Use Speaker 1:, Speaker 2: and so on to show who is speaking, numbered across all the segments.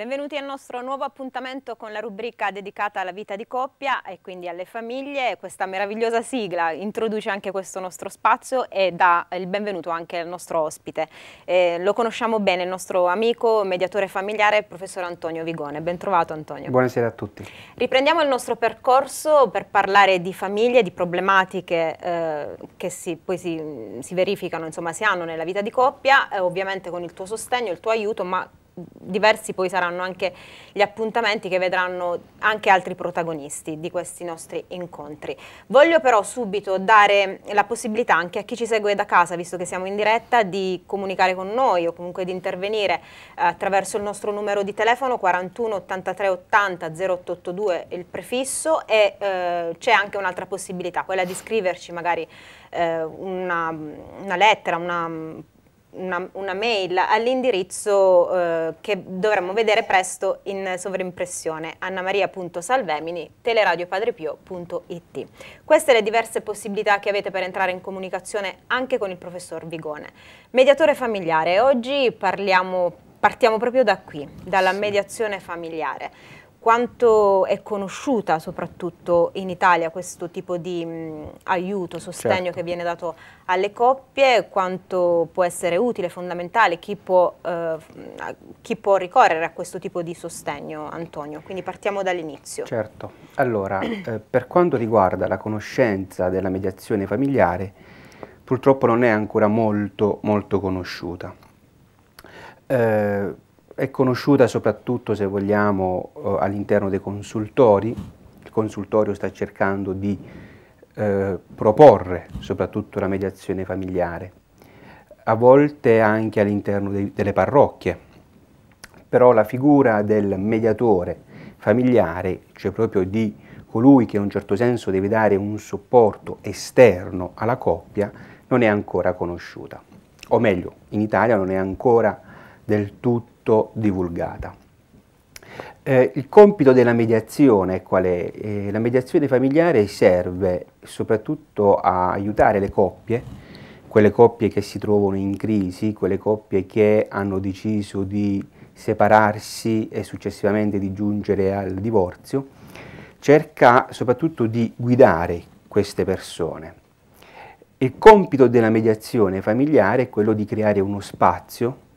Speaker 1: Benvenuti al nostro nuovo appuntamento con la rubrica dedicata alla vita di coppia e quindi alle famiglie. Questa meravigliosa sigla introduce anche questo nostro spazio e dà il benvenuto anche al nostro ospite. Eh, lo conosciamo bene, il nostro amico, mediatore familiare, il professor Antonio Vigone. Ben trovato Antonio.
Speaker 2: Buonasera a tutti.
Speaker 1: Riprendiamo il nostro percorso per parlare di famiglie, di problematiche eh, che si, poi si, si verificano, insomma si hanno nella vita di coppia, eh, ovviamente con il tuo sostegno, il tuo aiuto, ma diversi poi saranno anche gli appuntamenti che vedranno anche altri protagonisti di questi nostri incontri. Voglio però subito dare la possibilità anche a chi ci segue da casa, visto che siamo in diretta, di comunicare con noi o comunque di intervenire eh, attraverso il nostro numero di telefono 41 83 80 0882 il prefisso e eh, c'è anche un'altra possibilità, quella di scriverci magari eh, una, una lettera, una una, una mail all'indirizzo eh, che dovremmo vedere presto in sovrimpressione annamaria.salvemini teleradiopadrepio.it Queste le diverse possibilità che avete per entrare in comunicazione anche con il professor Vigone. Mediatore familiare, oggi parliamo, partiamo proprio da qui, dalla mediazione familiare quanto è conosciuta soprattutto in Italia questo tipo di mh, mm, aiuto, sostegno certo. che viene dato alle coppie, quanto può essere utile, fondamentale, chi può, eh, chi può ricorrere a questo tipo di sostegno Antonio? Quindi partiamo dall'inizio.
Speaker 2: Certo, allora eh, per quanto riguarda la conoscenza della mediazione familiare purtroppo non è ancora molto, molto conosciuta. Eh, è conosciuta soprattutto, se vogliamo, eh, all'interno dei consultori. Il consultorio sta cercando di eh, proporre soprattutto la mediazione familiare, a volte anche all'interno delle parrocchie. Però la figura del mediatore familiare, cioè proprio di colui che in un certo senso deve dare un supporto esterno alla coppia, non è ancora conosciuta. O meglio, in Italia non è ancora del tutto molto divulgata. Eh, il compito della mediazione qual è? Eh, la mediazione familiare serve soprattutto a aiutare le coppie, quelle coppie che si trovano in crisi, quelle coppie che hanno deciso di separarsi e successivamente di giungere al divorzio, cerca soprattutto di guidare queste persone. Il compito della mediazione familiare è quello di creare uno spazio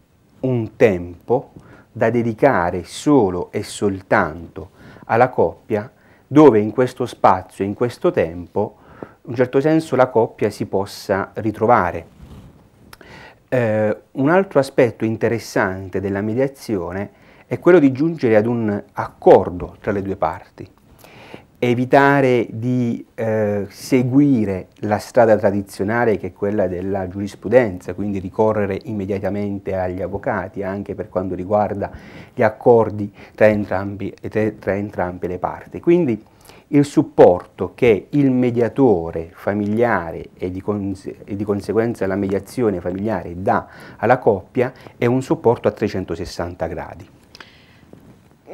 Speaker 2: un tempo da dedicare solo e soltanto alla coppia dove in questo spazio, in questo tempo, in un certo senso la coppia si possa ritrovare. Eh, un altro aspetto interessante della mediazione è quello di giungere ad un accordo tra le due parti evitare di eh, seguire la strada tradizionale che è quella della giurisprudenza, quindi ricorrere immediatamente agli avvocati anche per quanto riguarda gli accordi tra, entrambi, tra, tra entrambe le parti. Quindi il supporto che il mediatore familiare e di, e di conseguenza la mediazione familiare dà alla coppia è un supporto a 360 gradi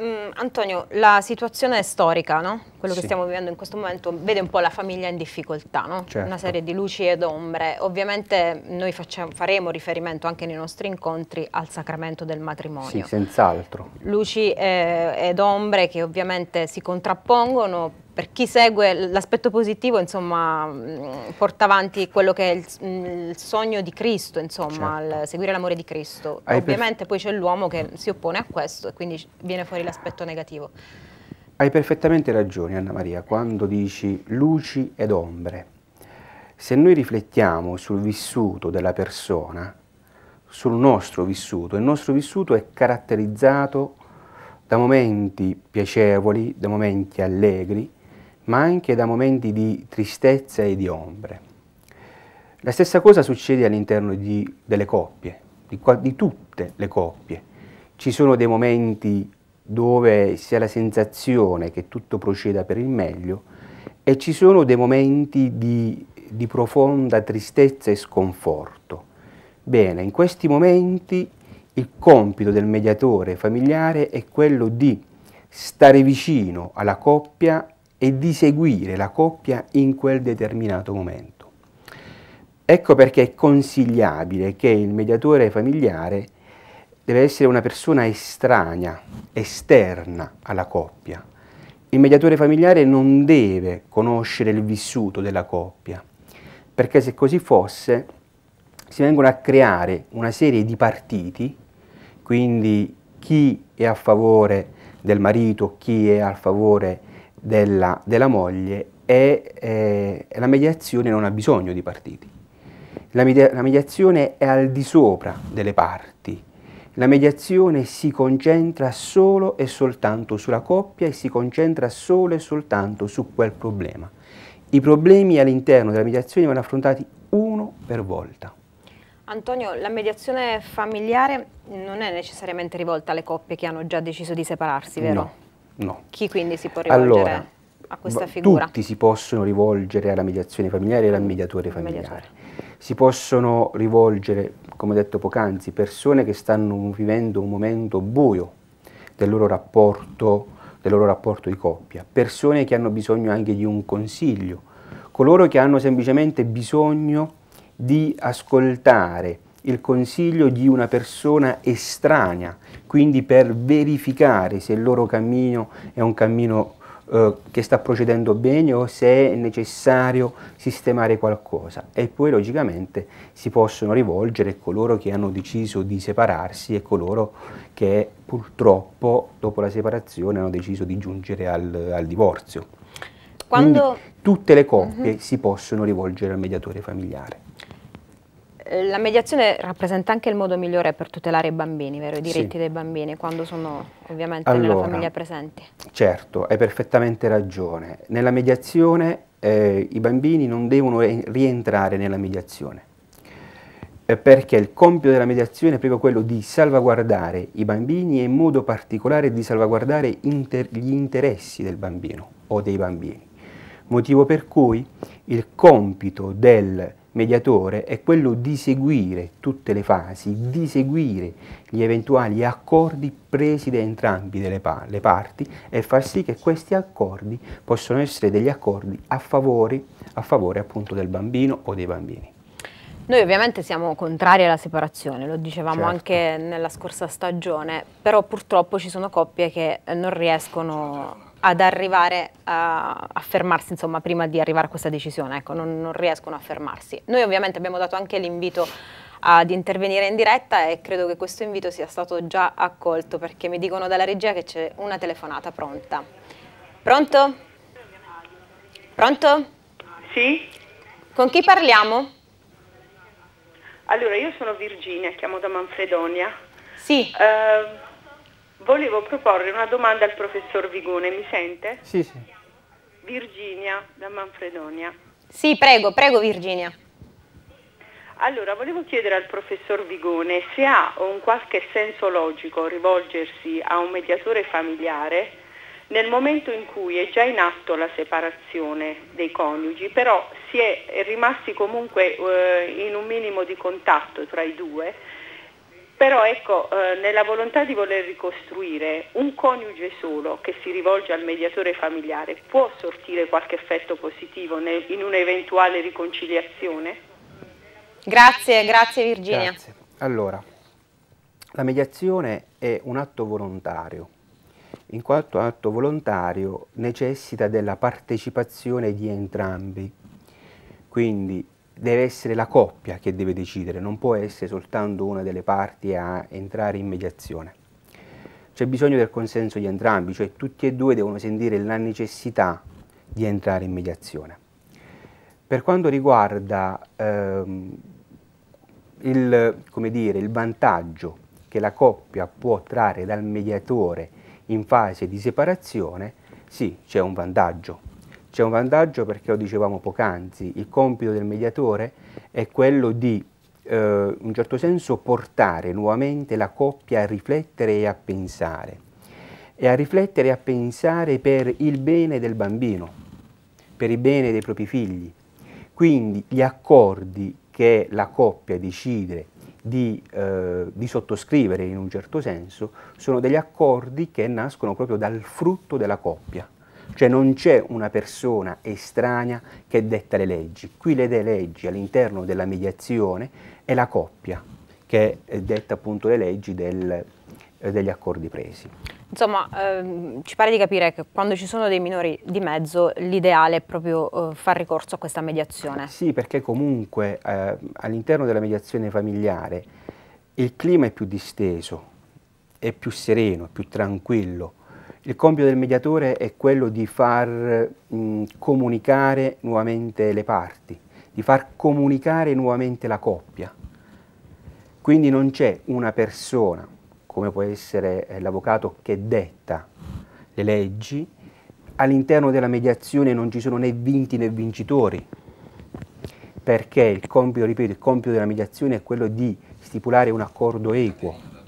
Speaker 1: mh, mm, Antonio, la situazione è storica, no? quello sì. che stiamo vivendo in questo momento vede un po' la famiglia in difficoltà, no? certo. una serie di luci ed ombre. Ovviamente noi facciamo, faremo riferimento anche nei nostri incontri al sacramento del matrimonio. Sì,
Speaker 2: senz'altro.
Speaker 1: Luci eh, ed ombre che ovviamente si contrappongono per chi segue l'aspetto positivo, insomma, mm, porta avanti quello che è il, mm, il sogno di Cristo, insomma, certo. seguire l'amore di Cristo. Hai Ovviamente poi c'è l'uomo che si oppone a questo e quindi viene fuori l'aspetto negativo.
Speaker 2: Hai perfettamente ragione, Anna Maria, quando dici luci ed ombre. Se noi riflettiamo sul vissuto della persona, sul nostro vissuto, il nostro vissuto è caratterizzato da momenti piacevoli, da momenti allegri, ma anche da momenti di tristezza e di ombre. La stessa cosa succede all'interno delle coppie, di, di tutte le coppie. Ci sono dei momenti dove si ha la sensazione che tutto proceda per il meglio e ci sono dei momenti di, di profonda tristezza e sconforto. Bene, in questi momenti il compito del mediatore familiare è quello di stare vicino alla coppia e di seguire la coppia in quel determinato momento. Ecco perché è consigliabile che il mediatore familiare deve essere una persona estranea, esterna alla coppia. Il mediatore familiare non deve conoscere il vissuto della coppia, perché se così fosse si vengono a creare una serie di partiti, quindi chi è a favore del marito, chi è a favore del della, della moglie e eh, la mediazione non ha bisogno di partiti. La, media, la mediazione è al di sopra delle parti. La mediazione si concentra solo e soltanto sulla coppia e si concentra solo e soltanto su quel problema. I problemi all'interno della mediazione vanno affrontati uno per volta.
Speaker 1: Antonio, la mediazione familiare non è necessariamente rivolta alle coppie che hanno già deciso di separarsi, vero? No No. Chi quindi si può rivolgere allora,
Speaker 2: a questa figura? Tutti si possono rivolgere alla mediazione familiare e al mediatore familiare. Mediatore. Si possono rivolgere, come detto poc'anzi, persone che stanno vivendo un momento buio del loro rapporto del loro rapporto di coppia, persone che hanno bisogno anche di un consiglio, coloro che hanno semplicemente bisogno di ascoltare il consiglio di una persona estranea, quindi per verificare se il loro cammino è un cammino eh, che sta procedendo bene o se è necessario sistemare qualcosa e poi logicamente si possono rivolgere coloro che hanno deciso di separarsi e coloro che purtroppo dopo la separazione hanno deciso di giungere al, al divorzio. Quando... Quindi tutte le coppie uh mhm. -huh. si possono rivolgere al mediatore familiare.
Speaker 1: Eh, la mediazione rappresenta anche il modo migliore per tutelare i bambini, vero? i diritti sì. dei bambini, quando sono ovviamente allora, nella famiglia presenti.
Speaker 2: Certo, hai perfettamente ragione. Nella mediazione eh, i bambini non devono rientrare nella mediazione, eh, perché il compito della mediazione è proprio quello di salvaguardare i bambini e in modo particolare di salvaguardare inter gli interessi del bambino o dei bambini. Motivo per cui il compito del mediatore è quello di seguire tutte le fasi, di seguire gli eventuali accordi presi da entrambi pa le parti e far sì che questi accordi possano essere degli accordi a favore, a favore appunto del bambino o dei bambini.
Speaker 1: Noi ovviamente siamo contrari alla separazione, lo dicevamo certo. anche nella scorsa stagione, però purtroppo ci sono coppie che non riescono ad arrivare a, a fermarsi, insomma, prima di arrivare a questa decisione, ecco, non, non riescono a fermarsi. Noi ovviamente abbiamo dato anche l'invito ad intervenire in diretta e credo che questo invito sia stato già accolto perché mi dicono dalla regia che c'è una telefonata pronta. Pronto? Pronto? Sì. Con chi parliamo?
Speaker 3: Allora, io sono Virginia, chiamo da Manfredonia. Sì. Uh, volevo proporre una domanda al professor Vigone, mi sente?
Speaker 2: Sì,
Speaker 1: sì.
Speaker 3: Virginia da Manfredonia.
Speaker 1: Sì, prego, prego Virginia.
Speaker 3: Allora, volevo chiedere al professor Vigone se ha un qualche senso logico rivolgersi a un mediatore familiare nel momento in cui è già in atto la separazione dei coniugi, però si è rimasti comunque eh, in un minimo di contatto tra i due, però ecco, eh, nella volontà di voler ricostruire, un coniuge solo che si rivolge al mediatore familiare può sortire qualche effetto positivo nel, in un'eventuale riconciliazione?
Speaker 1: Grazie, grazie Virginia. Grazie.
Speaker 2: Allora, la mediazione è un atto volontario. In quanto atto volontario necessita della partecipazione di entrambi. Quindi deve essere la coppia che deve decidere, non può essere soltanto una delle parti a entrare in mediazione. C'è bisogno del consenso di entrambi, cioè tutti e due devono sentire la necessità di entrare in mediazione. Per quanto riguarda ehm, il, dire, il vantaggio che la coppia può trarre dal mediatore in fase di separazione, sì, c'è un vantaggio, c'è un vantaggio perché lo dicevamo poc'anzi, il compito del mediatore è quello di eh, in un certo senso portare nuovamente la coppia a riflettere e a pensare e a riflettere e a pensare per il bene del bambino, per il bene dei propri figli. Quindi gli accordi che la coppia decide di, eh, di sottoscrivere in un certo senso sono degli accordi che nascono proprio dal frutto della coppia. Cioè non c'è una persona estranea che detta le leggi. Qui le leggi all'interno della mediazione è la coppia che eh, detta appunto le leggi del, eh, degli accordi presi.
Speaker 1: Insomma, ehm, ci pare di capire che quando ci sono dei minori di mezzo l'ideale è proprio eh, far ricorso a questa
Speaker 2: mediazione. Sì, perché comunque eh, all'interno della mediazione familiare il clima è più disteso, è più sereno, è più tranquillo, il compito del mediatore è quello di far mh, comunicare nuovamente le parti, di far comunicare nuovamente la coppia. Quindi non c'è una persona, come può essere eh, l'avvocato, che detta le leggi. All'interno della mediazione non ci sono né vinti né vincitori, perché il compito, ripeto, il compito della mediazione è quello di stipulare un accordo equo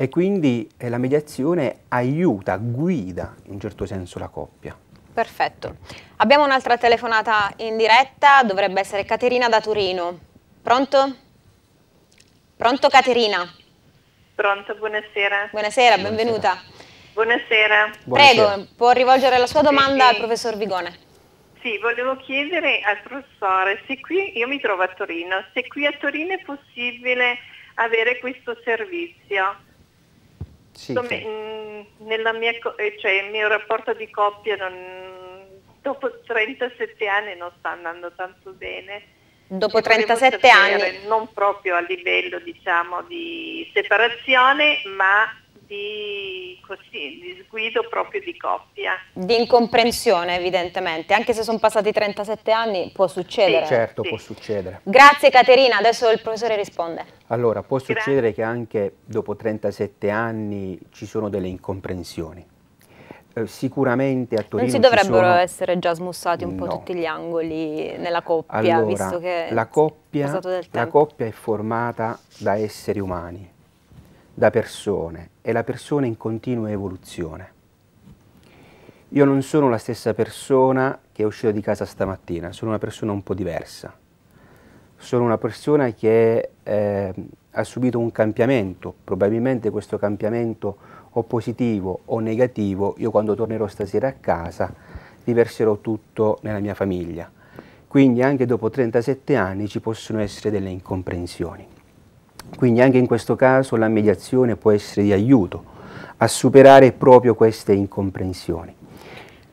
Speaker 2: e quindi eh, la mediazione aiuta, guida in un certo senso la coppia.
Speaker 1: Perfetto. Abbiamo un'altra telefonata in diretta, dovrebbe essere Caterina da Torino. Pronto? Pronto Caterina?
Speaker 3: Pronto, buonasera. Buonasera, benvenuta.
Speaker 1: Buonasera.
Speaker 3: buonasera. Prego,
Speaker 1: può rivolgere la sua domanda sì. al professor Vigone.
Speaker 3: Sì, volevo chiedere al professore se qui, io mi trovo a Torino, se qui a Torino è possibile avere questo servizio. Sì, Insomma, che... mh, mia, eh, cioè, il mio rapporto di coppia non, dopo 37 anni non sta andando tanto bene.
Speaker 1: Dopo 37 anni?
Speaker 3: Non proprio a livello diciamo, di separazione, ma di, così, di sguido proprio di coppia.
Speaker 1: Di incomprensione evidentemente, anche se sono passati 37 anni può succedere. Sì, certo, sì. può
Speaker 2: succedere.
Speaker 1: Grazie Caterina, adesso il professore risponde.
Speaker 2: Allora, può succedere Grazie. che anche dopo 37 anni ci sono delle incomprensioni. Eh, sicuramente a Torino. Non si dovrebbero sono...
Speaker 1: essere già smussati un no. po' tutti gli angoli nella coppia, allora, visto che la
Speaker 2: coppia, la coppia è formata da esseri umani da persone e la persona in continua evoluzione. Io non sono la stessa persona che è uscita di casa stamattina, sono una persona un po' diversa. Sono una persona che eh, ha subito un cambiamento, probabilmente questo cambiamento o positivo o negativo, io quando tornerò stasera a casa riverserò tutto nella mia famiglia. Quindi anche dopo 37 anni ci possono essere delle incomprensioni. Quindi anche in questo caso la mediazione può essere di aiuto a superare proprio queste incomprensioni.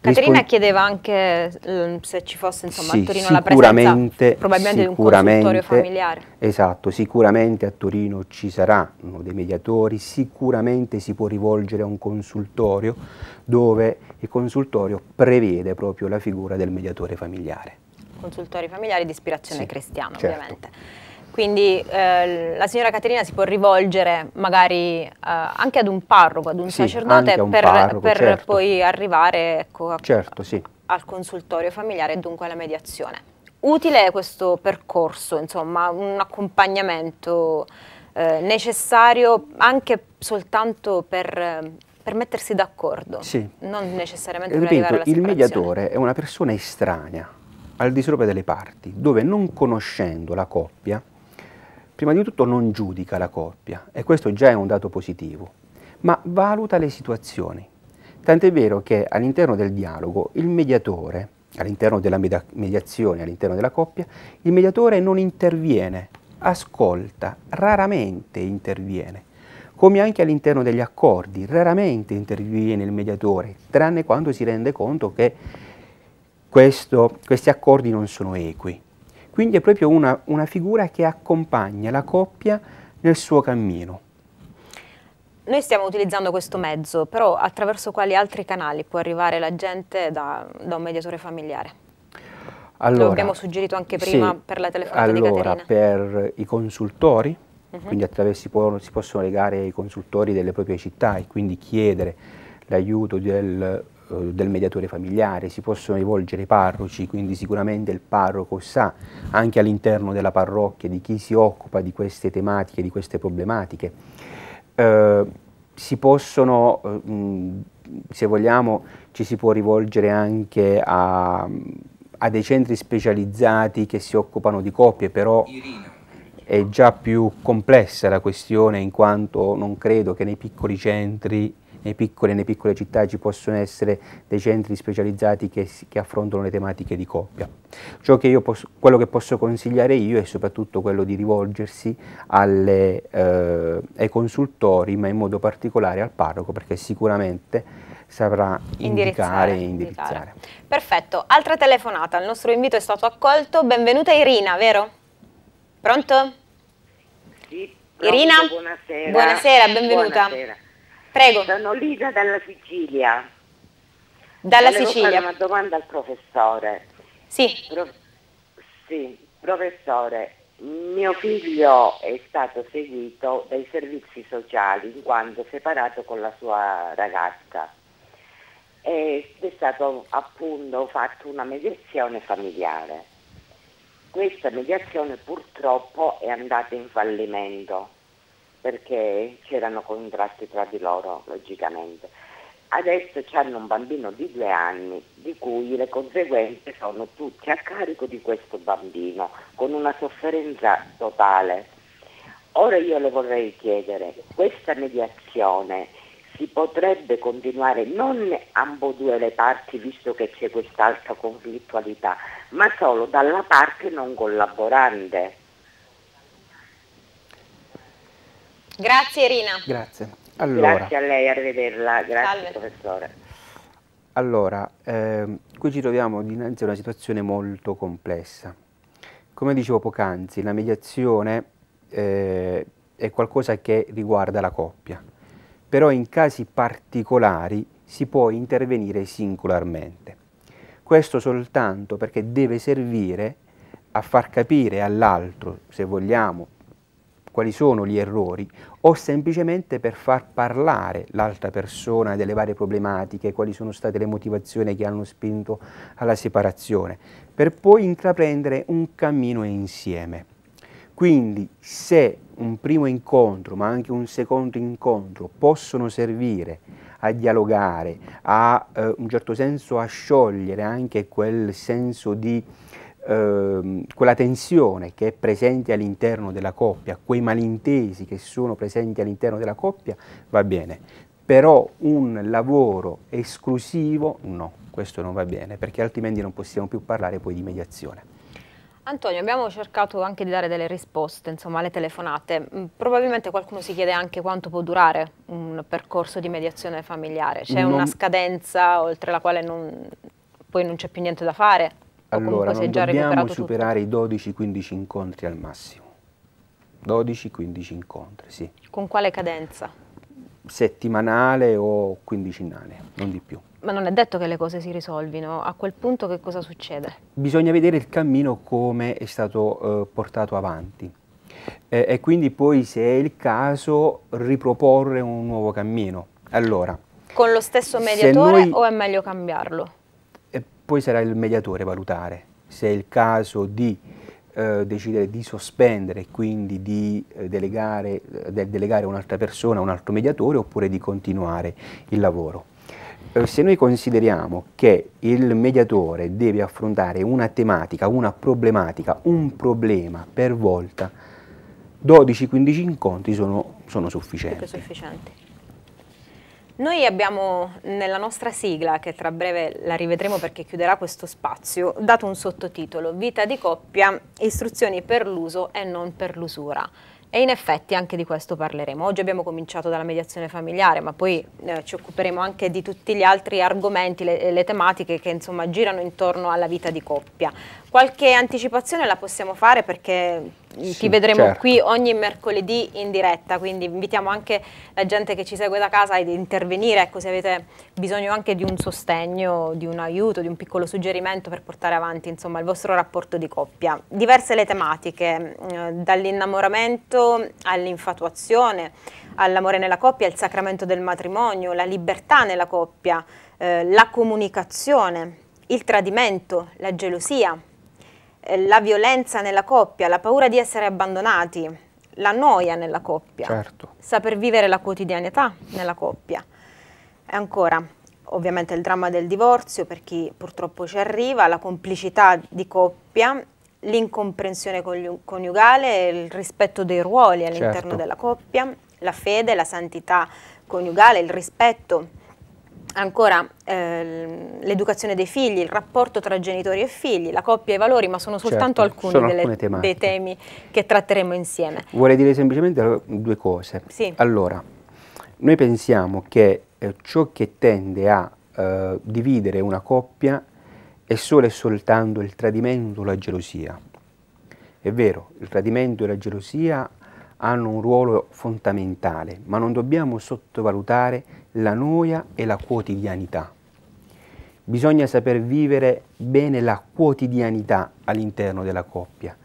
Speaker 2: Caterina
Speaker 1: chiedeva anche ehm, se ci fosse insomma, sì, a Torino la presenza probabilmente di un consultorio familiare.
Speaker 2: Esatto, sicuramente a Torino ci sarà uno dei mediatori, sicuramente si può rivolgere a un consultorio dove il consultorio prevede proprio la figura del mediatore familiare.
Speaker 1: Consultori familiari di ispirazione sì, cristiana certo. ovviamente. Quindi eh, la signora Caterina si può rivolgere magari eh, anche ad un parroco, ad un sì, sacerdote un per, parroco, per certo. poi arrivare ecco, a,
Speaker 2: certo, sì.
Speaker 1: al consultorio familiare e dunque alla mediazione. Utile questo percorso, insomma, un accompagnamento eh, necessario anche soltanto per per mettersi d'accordo, sì. non necessariamente Ripeto, per arrivare alla il mediatore
Speaker 2: è una persona estranea al di sopra delle parti, dove non conoscendo la coppia prima di tutto non giudica la coppia, e questo già è un dato positivo, ma valuta le situazioni. Tant'è vero che all'interno del dialogo il mediatore, all'interno della mediazione, all'interno della coppia, il mediatore non interviene, ascolta, raramente interviene. Come anche all'interno degli accordi, raramente interviene il mediatore, tranne quando si rende conto che questo, questi accordi non sono equi. Quindi è proprio una, una figura che accompagna la coppia nel suo cammino.
Speaker 1: Noi stiamo utilizzando questo mezzo, però attraverso quali altri canali può arrivare la gente da, da un mediatore familiare? Allora, Lo abbiamo suggerito anche prima sì, per la telefonata allora,
Speaker 2: per i consultori, uh mhm. -huh. quindi attraverso si, può, si, possono legare i consultori delle proprie città e quindi chiedere l'aiuto del eh, del mediatore familiare, si possono rivolgere ai parroci, quindi sicuramente il parroco sa anche all'interno della parrocchia di chi si occupa di queste tematiche, di queste problematiche. Eh, si possono, eh, se vogliamo, ci si può rivolgere anche a, a, dei centri specializzati che si occupano di coppie, però è già più complessa la questione in quanto non credo che nei piccoli centri nei piccole, nelle piccole città ci possono essere dei centri specializzati che, che affrontano le tematiche di coppia. Che posso, quello che posso consigliare io è soprattutto quello di rivolgersi alle, eh, ai consultori, ma in modo particolare al parroco, perché sicuramente saprà indicare e indirizzare.
Speaker 1: Perfetto, altra telefonata, il nostro invito è stato accolto, benvenuta Irina, vero? Pronto? Sì, pronto, Irina?
Speaker 3: Buonasera. Buonasera, benvenuta. Buonasera. Prego. Sono Lida dalla Sicilia.
Speaker 1: Dalla Volevo Sicilia. Fare
Speaker 3: una domanda al professore. Sì. Pro sì, professore, mio figlio è stato seguito dai servizi sociali in quanto separato con la sua ragazza ed è stato appunto fatto una mediazione familiare. Questa mediazione purtroppo è andata in fallimento perché c'erano contrasti tra di loro, logicamente. Adesso hanno un bambino di due anni, di cui le conseguenze sono tutte a carico di questo bambino, con una sofferenza totale. Ora io le vorrei chiedere, questa mediazione si potrebbe continuare non ambo due le parti, visto che c'è quest'altra conflittualità, ma solo dalla parte non collaborante
Speaker 1: Grazie Irina.
Speaker 2: Grazie. Allora, Grazie
Speaker 1: a lei, arrivederla. Grazie
Speaker 3: Salve. professore.
Speaker 2: Allora, ehm, qui ci troviamo dinanzi a una situazione molto complessa. Come dicevo poc'anzi, la mediazione eh, è qualcosa che riguarda la coppia, però in casi particolari si può intervenire singolarmente. Questo soltanto perché deve servire a far capire all'altro, se vogliamo, quali sono gli errori o semplicemente per far parlare l'altra persona delle varie problematiche, quali sono state le motivazioni che hanno spinto alla separazione, per poi intraprendere un cammino insieme. Quindi se un primo incontro, ma anche un secondo incontro, possono servire a dialogare, a eh, un certo senso a sciogliere anche quel senso di Ehm, quella tensione che è presente all'interno della coppia, quei malintesi che sono presenti all'interno della coppia, va bene, però un lavoro esclusivo no, questo non va bene, perché altrimenti non possiamo più parlare poi di mediazione.
Speaker 1: Antonio, abbiamo cercato anche di dare delle risposte, insomma, alle telefonate. Mm, probabilmente qualcuno si chiede anche quanto può durare un percorso di mediazione familiare. C'è non... una scadenza oltre la quale non... poi non c'è più niente da fare? allora, non dobbiamo superare
Speaker 2: tutto. i 12-15 incontri al massimo. 12-15 incontri, sì.
Speaker 1: Con quale cadenza?
Speaker 2: Settimanale o quindicinale, non di più.
Speaker 1: Ma non è detto che le cose si risolvino, a quel punto che cosa succede?
Speaker 2: Bisogna vedere il cammino come è stato eh, portato avanti eh, e quindi poi se è il caso riproporre un nuovo cammino. Allora,
Speaker 1: Con lo stesso mediatore noi... o è meglio cambiarlo?
Speaker 2: poi sarà il mediatore a valutare se è il caso di eh, decidere di sospendere e quindi di eh, delegare, eh, de delegare un'altra persona, un altro mediatore oppure di continuare il lavoro. Eh, se noi consideriamo che il mediatore deve affrontare una tematica, una problematica, un problema per volta, 12-15 incontri sono, sono sufficienti.
Speaker 1: Noi abbiamo nella nostra sigla, che tra breve la rivedremo perché chiuderà questo spazio, dato un sottotitolo, Vita di coppia, istruzioni per l'uso e non per l'usura. E in effetti anche di questo parleremo. Oggi abbiamo cominciato dalla mediazione familiare, ma poi eh, ci occuperemo anche di tutti gli altri argomenti, le, le tematiche che insomma girano intorno alla vita di coppia. Qualche anticipazione la possiamo fare perché sì, ti vedremo certo. qui ogni mercoledì in diretta, quindi invitiamo anche la gente che ci segue da casa ad intervenire, ecco, se avete bisogno anche di un sostegno, di un aiuto, di un piccolo suggerimento per portare avanti insomma, il vostro rapporto di coppia. Diverse le tematiche, eh, dall'innamoramento all'infatuazione, all'amore nella coppia, al sacramento del matrimonio, la libertà nella coppia, eh, la comunicazione, il tradimento, la gelosia, eh, la violenza nella coppia, la paura di essere abbandonati, la noia nella coppia, certo. saper vivere la quotidianità nella coppia. E ancora, ovviamente il dramma del divorzio per chi purtroppo ci arriva, la complicità di coppia, l'incomprensione coniugale, il rispetto dei ruoli all'interno certo. della coppia, la fede, la santità coniugale, il rispetto ancora eh, l'educazione dei figli, il rapporto tra genitori e figli, la coppia e i valori, ma sono soltanto certo, alcuni sono delle, dei temi che tratteremo insieme.
Speaker 2: Vorrei dire semplicemente due cose. Sì. Allora, noi pensiamo che eh, ciò che tende a eh, dividere una coppia è solo e soltanto il tradimento o la gelosia. È vero, il tradimento e la gelosia hanno un ruolo fondamentale, ma non dobbiamo sottovalutare la noia e la quotidianità. Bisogna saper vivere bene la quotidianità all'interno della coppia,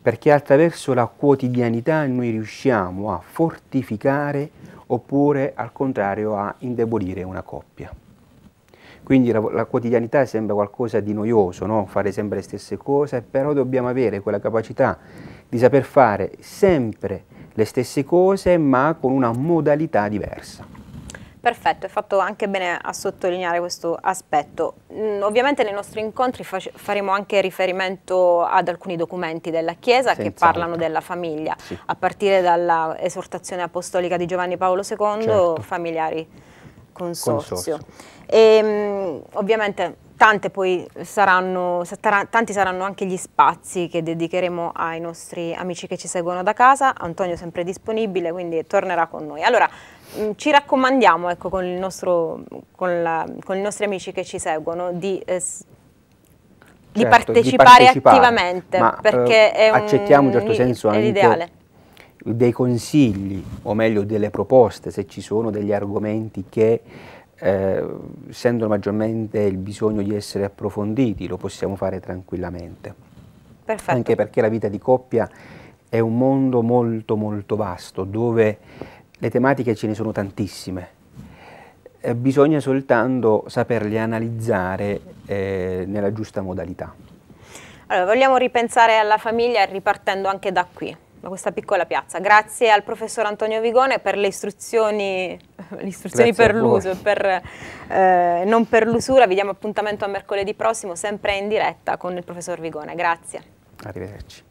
Speaker 2: perché attraverso la quotidianità noi riusciamo a fortificare oppure al contrario a indebolire una coppia. Quindi la, la, quotidianità sembra qualcosa di noioso, no? fare sempre le stesse cose, però dobbiamo avere quella capacità di saper fare sempre le stesse cose ma con una modalità diversa.
Speaker 1: Perfetto, è fatto anche bene a sottolineare questo aspetto. Mm, ovviamente nei nostri incontri faremo anche riferimento ad alcuni documenti della Chiesa Senza che parlano altro. della famiglia, sì. a partire dall'esortazione apostolica di Giovanni Paolo II, certo. familiari
Speaker 2: consorzio. consorzio.
Speaker 1: E, ehm, ovviamente tante poi saranno, tanti saranno anche gli spazi che dedicheremo ai nostri amici che ci seguono da casa, Antonio è sempre disponibile quindi tornerà con noi. Allora mm, ci raccomandiamo ecco, con, nostro, con, la, con, i nostri amici che ci seguono di, eh, certo,
Speaker 2: di, partecipare, di partecipare, attivamente ma, perché eh, è un, accettiamo in certo senso anche l'ideale dei consigli o meglio delle proposte se ci sono degli argomenti che eh, sento maggiormente il bisogno di essere approfonditi, lo possiamo fare tranquillamente. Perfetto. Anche perché la vita di coppia è un mondo molto molto vasto dove le tematiche ce ne sono tantissime. Eh, bisogna soltanto saperle analizzare eh, nella giusta modalità.
Speaker 1: Allora, vogliamo ripensare alla famiglia ripartendo anche da qui da questa piccola piazza. Grazie al professor Antonio Vigone per le istruzioni, le istruzioni per l'uso, eh, non per l'usura. Vi diamo appuntamento a mercoledì prossimo, sempre in diretta con il professor Vigone. Grazie.
Speaker 2: Arrivederci.